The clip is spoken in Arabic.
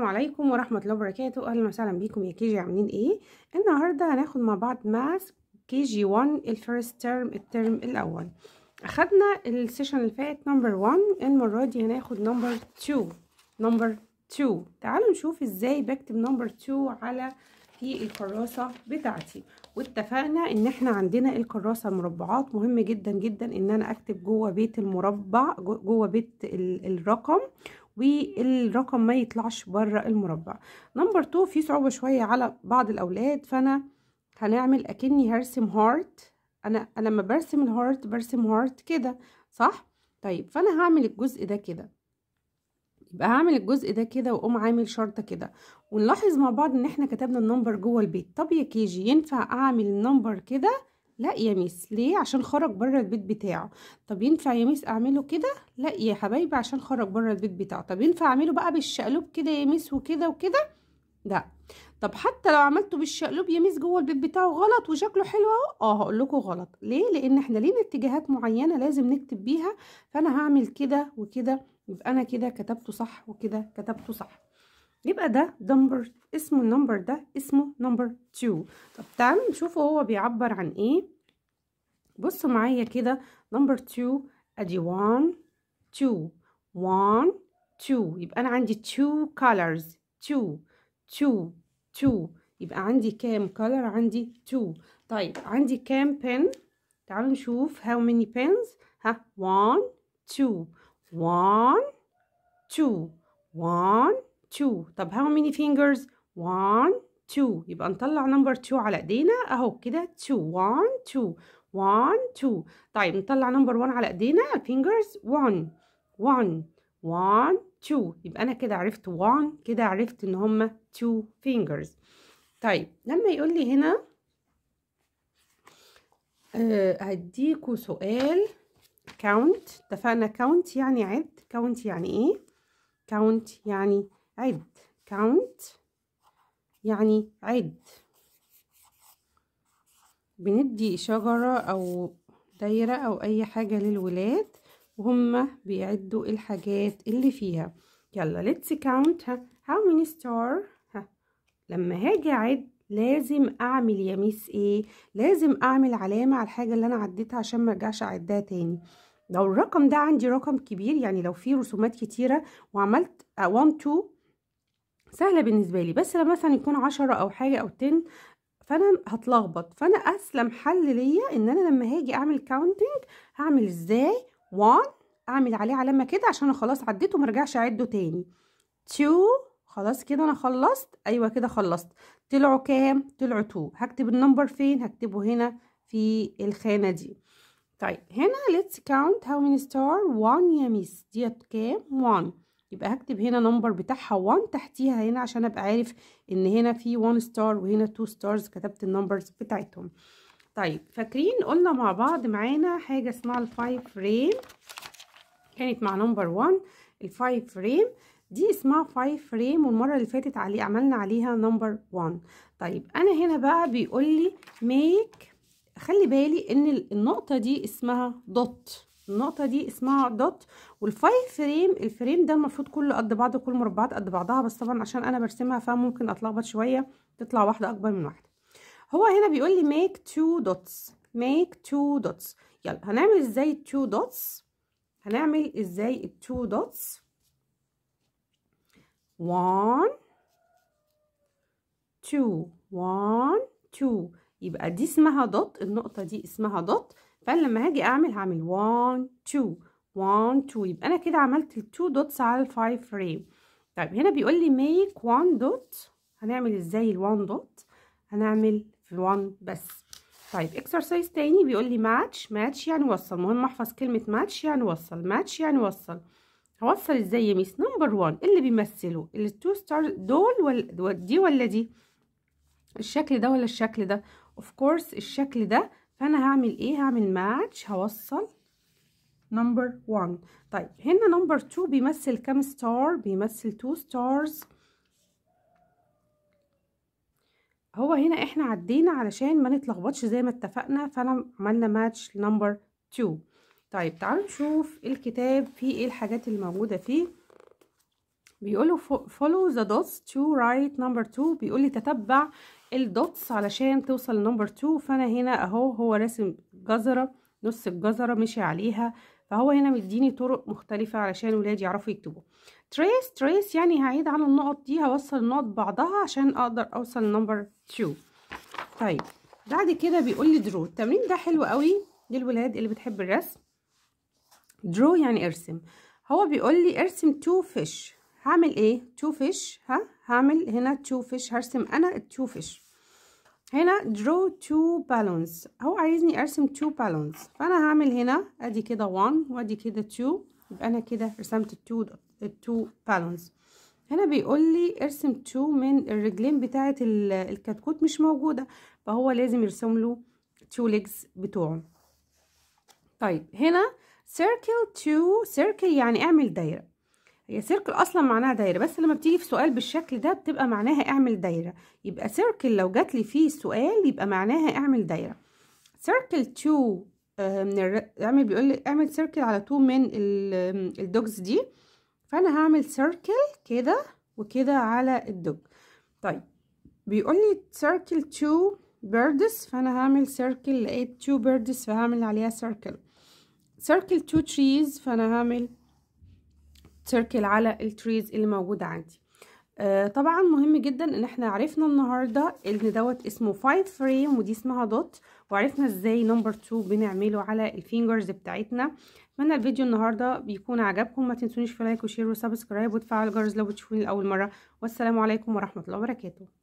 السلام عليكم ورحمة الله وبركاته أهلا وسهلا بيكم يا كيجي عاملين ايه النهاردة هناخد مع بعض ماس كيجي 1 الفيرست ترم الترم الأول أخدنا السيشن اللي فات نمبر 1 المرة دي هناخد نمبر 2 نمبر 2 تعالوا نشوف ازاي بكتب نمبر 2 على في الكراسة بتاعتي واتفقنا ان احنا عندنا الكراسة المربعات مهم جدا جدا ان انا اكتب جوه بيت المربع جوه بيت الرقم والرقم ما يطلعش بره المربع نمبر 2 في صعوبة شوية على بعض الأولاد فأنا هنعمل أكني هرسم هارت أنا لما برسم الهارت برسم هارت كده صح؟ طيب فأنا هعمل الجزء ده كده يبقى هعمل الجزء ده كده واقوم عامل شرطه كده ونلاحظ مع بعض ان احنا كتبنا النمبر جوه البيت طب يا كيجي ينفع اعمل النمبر كده لا يا ميس ليه عشان خرج بره البيت بتاعه طب ينفع يا ميس اعمله كده لا يا حبايبي عشان خرج بره البيت بتاعه طب ينفع اعمله بقى بالشقلوب كده يا ميس وكده وكده لا طب حتى لو عملته بالشقلوب يا ميس جوه البيت بتاعه غلط وشكله حلو اهو اه هقول لكم غلط ليه لان احنا لينا اتجاهات معينه لازم نكتب بيها فانا هعمل كده وكده يبقى انا كده كتبته صح وكده كتبته صح يبقى ده نمبر اسمه النمبر ده اسمه نمبر 2 طب تعالوا نشوفوا هو بيعبر عن ايه بصوا معايا كده نمبر 2 ادي 1 2 1 2 يبقى انا عندي 2 colors 2 2 2 يبقى عندي كام color عندي 2 طيب عندي كام بن تعالوا نشوف how many pens ها 1 2 1 2 1 two طب how many fingers وان two يبقى نطلع نمبر two على ايدينا اهو كده two وان two وان two طيب نطلع نمبر وان على ايدينا fingers وان وان وان two يبقى انا كده عرفت وان كده عرفت ان هما two fingers طيب لما يقول لي هنا أه هديكوا سؤال count اتفقنا count يعني عد count يعني ايه count يعني عد count يعني عد بندي شجرة أو دايرة أو أي حاجة للولاد وهم بيعدوا الحاجات اللي فيها يلا let's count how many star ها. لما هاجي أعد لازم أعمل يا ميس إيه لازم أعمل علامة على الحاجة اللي أنا عديتها عشان ما أرجعش أعدها تاني لو الرقم ده عندي رقم كبير يعني لو في رسومات كتيرة وعملت 1 2 سهلة بالنسبة لي بس لما مثلا يكون عشرة أو حاجة أو تن فأنا هتلخبط فأنا أسلم حل ليا إن أنا لما هاجي أعمل كاونتنج هعمل إزاي 1 أعمل عليه علامة كده عشان أنا خلاص عديته مرجعش أعده تاني تو خلاص كده أنا خلصت أيوة كده خلصت طلعوا كام طلعوا تو هكتب النمبر فين هكتبه هنا في الخانة دي طيب هنا let's count how many star 1 يا ميس ديت كام 1 يبقى هكتب هنا نمبر بتاعها 1 تحتيها هنا عشان ابقى عارف ان هنا في 1 ستار وهنا 2 ستارز كتبت النمبرز بتاعتهم طيب فاكرين قلنا مع بعض معانا حاجه اسمها الفايف فريم كانت مع نمبر 1 الفايف فريم دي اسمها فايف فريم والمره اللي فاتت عليه عملنا عليها نمبر 1 طيب انا هنا بقى بيقول لي ميك خلي بالي ان النقطه دي اسمها دوت النقطه دي اسمها دوت والفايف فريم الفريم ده المفروض كله قد بعضه كل مربعات قد بعضها بس طبعا عشان انا برسمها فممكن اتلخبط شويه تطلع واحده اكبر من واحده هو هنا بيقول لي ميك تو دوتس ميك تو دوتس يلا هنعمل ازاي التو دوتس هنعمل ازاي التو دوتس 1 2 1 2 يبقى دي اسمها دوت النقطه دي اسمها دوت فانا لما هاجي اعمل هعمل 1 2 1 2 يبقى انا كده عملت 2 دوتس على ال 5 فريم طيب هنا بيقول لي ميك 1 دوت هنعمل ازاي ال1 دوت هنعمل في 1 بس طيب اكسرسايز تاني بيقول لي ماتش ماتش يعني وصل مهم احفظ كلمه ماتش يعني وصل ماتش يعني وصل هوصل ازاي يا ميس نمبر 1 إيه اللي بيمثله التو ستار دول ولا دي ولا دي الشكل ده ولا الشكل ده اوف كورس الشكل ده فانا هعمل ايه هعمل ماتش هوصل نمبر 1 طيب هنا نمبر 2 بيمثل كام ستار بيمثل 2 ستارز هو هنا احنا عدينا علشان ما نتلخبطش زي ما اتفقنا فانا عملنا ماتش نمبر 2 طيب تعالوا نشوف الكتاب فيه ايه الحاجات اللي موجوده فيه بيقولوا follow the dots to write number two بيقولي تتبع تتبع الدوتس علشان توصل لنمبر 2 فانا هنا اهو هو راسم جزره نص الجزره مشي عليها فهو هنا مديني طرق مختلفه علشان ولادي يعرفوا يكتبوا تريس تريس يعني هعيد على النقط دي هوصل النقط بعضها عشان اقدر اوصل لنمبر تو طيب بعد كده بيقولي درو التمرين ده حلو قوي للولاد اللي بتحب الرسم درو يعني ارسم هو بيقول لي ارسم تو فيش هعمل ايه تو فيش ها هعمل هنا تو فيش هرسم انا التو فيش هنا درو تو بالونز هو عايزني ارسم تو بالونز فانا هعمل هنا ادي كده وان وادي كده تو يبقى انا كده رسمت التو التو بالونز هنا بيقول لي ارسم تو من الرجلين بتاعه الكتكوت مش موجوده فهو لازم يرسم له تو ليجز بتوعه طيب هنا سيركل تو سيركل يعني اعمل دايره هي سيركل اصلا معناها دايره بس لما بتيجي في سؤال بالشكل ده بتبقى معناها اعمل دايره يبقى سيركل لو جات لي فيه سؤال يبقى معناها اعمل دايره سيركل 2 آه، من اعمل بيقول لي اعمل سيركل على 2 من الدوجز دي فانا هعمل سيركل كده وكده على الدوج طيب بيقول لي سيركل 2 بيردس فانا هعمل سيركل لقيت 2 بيردس فهعمل عليها سيركل سيركل 2 تريز فانا هعمل سيركل على التريز اللي موجودة عندي آه طبعا مهم جدا ان احنا عرفنا النهاردة ان دوت اسمه 5 فريم ودي اسمها دوت وعرفنا ازاي نمبر 2 بنعمله على الفينجرز بتاعتنا اتمنى الفيديو النهاردة بيكون عجبكم ما تنسونيش في لايك وشير وسبسكرايب وتفعل الجرس لو بتشوفوني لأول مرة والسلام عليكم ورحمة الله وبركاته